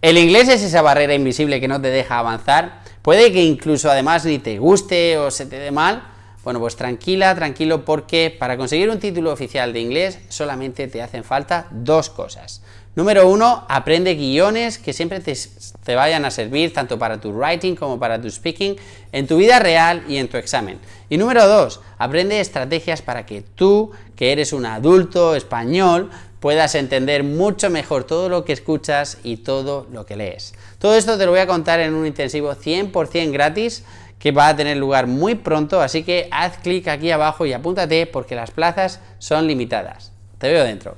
El inglés es esa barrera invisible que no te deja avanzar, puede que incluso además ni te guste o se te dé mal. Bueno, pues tranquila, tranquilo, porque para conseguir un título oficial de inglés solamente te hacen falta dos cosas. Número uno, aprende guiones que siempre te, vayan a servir tanto para tu writing como para tu speaking en tu vida real y en tu examen. Y número dos, aprende estrategias para que tú, que eres un adulto español, puedas entender mucho mejor todo lo que escuchas y todo lo que lees. Todo esto te lo voy a contar en un intensivo 100% gratis que va a tener lugar muy pronto, así que haz clic aquí abajo y apúntate porque las plazas son limitadas. Te veo dentro.